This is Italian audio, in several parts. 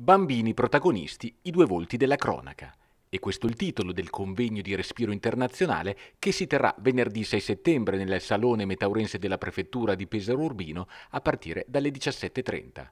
Bambini protagonisti, i due volti della cronaca. E questo è il titolo del convegno di respiro internazionale che si terrà venerdì 6 settembre nel Salone Metaurense della Prefettura di Pesaro Urbino a partire dalle 17.30.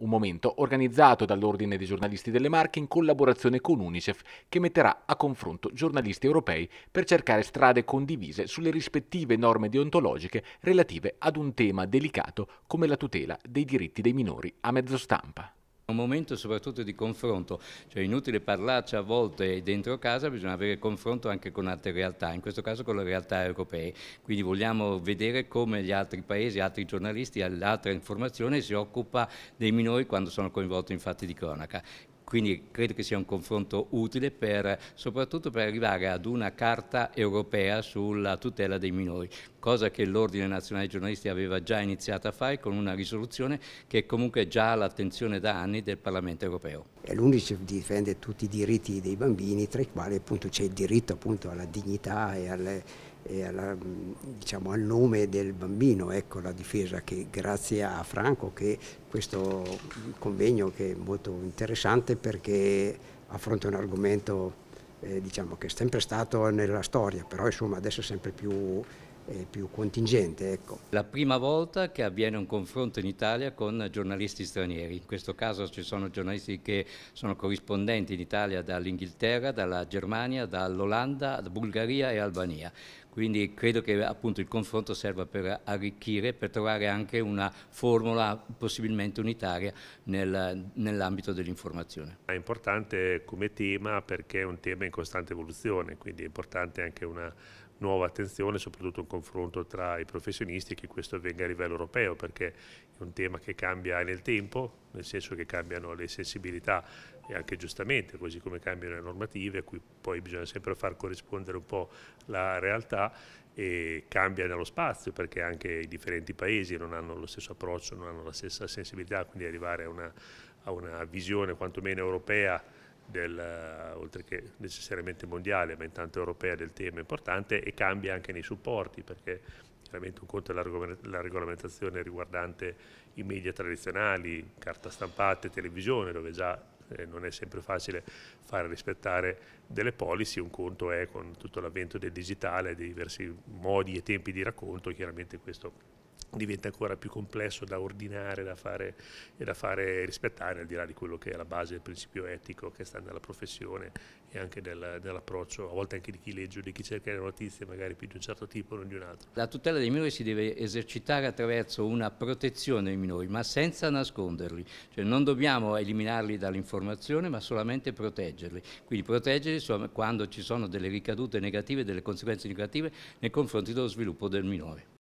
Un momento organizzato dall'Ordine dei giornalisti delle Marche in collaborazione con UNICEF che metterà a confronto giornalisti europei per cercare strade condivise sulle rispettive norme deontologiche relative ad un tema delicato come la tutela dei diritti dei minori a mezzo stampa un momento soprattutto di confronto, cioè inutile parlarci a volte dentro casa, bisogna avere confronto anche con altre realtà, in questo caso con le realtà europee, quindi vogliamo vedere come gli altri paesi, altri giornalisti, l'altra informazione si occupa dei minori quando sono coinvolti in fatti di cronaca. Quindi credo che sia un confronto utile per, soprattutto per arrivare ad una carta europea sulla tutela dei minori, cosa che l'Ordine Nazionale dei Giornalisti aveva già iniziato a fare con una risoluzione che comunque è già all'attenzione da anni del Parlamento europeo l'UNICEF difende tutti i diritti dei bambini, tra i quali appunto c'è il diritto appunto alla dignità e, alle, e alla, diciamo, al nome del bambino, ecco la difesa che grazie a Franco che questo convegno che è molto interessante perché affronta un argomento eh, diciamo, che è sempre stato nella storia, però insomma adesso è sempre più più contingente. Ecco. La prima volta che avviene un confronto in Italia con giornalisti stranieri, in questo caso ci sono giornalisti che sono corrispondenti in Italia dall'Inghilterra, dalla Germania, dall'Olanda, da Bulgaria e Albania. Quindi credo che appunto il confronto serva per arricchire, per trovare anche una formula possibilmente unitaria nel, nell'ambito dell'informazione. È importante come tema perché è un tema in costante evoluzione, quindi è importante anche una nuova attenzione, soprattutto un confronto tra i professionisti e che questo avvenga a livello europeo, perché è un tema che cambia nel tempo, nel senso che cambiano le sensibilità e anche giustamente, così come cambiano le normative, a cui poi bisogna sempre far corrispondere un po' la realtà e cambia nello spazio perché anche i differenti paesi non hanno lo stesso approccio, non hanno la stessa sensibilità, quindi arrivare a una, a una visione quantomeno europea del, oltre che necessariamente mondiale, ma intanto europea del tema importante e cambia anche nei supporti perché chiaramente un conto è la regolamentazione riguardante i media tradizionali, carta stampata e televisione dove già eh, non è sempre facile fare rispettare delle policy, un conto è con tutto l'avvento del digitale, dei diversi modi e tempi di racconto, chiaramente questo diventa ancora più complesso da ordinare da fare, e da fare rispettare, al di là di quello che è la base del principio etico che sta nella professione e anche del, dell'approccio, a volte anche di chi legge o di chi cerca le notizie, magari più di un certo tipo, non di un altro. La tutela dei minori si deve esercitare attraverso una protezione ai minori, ma senza nasconderli, cioè non dobbiamo eliminarli dall'informazione, ma solamente proteggerli. Quindi proteggerli quando ci sono delle ricadute negative, delle conseguenze negative nei confronti dello sviluppo del minore.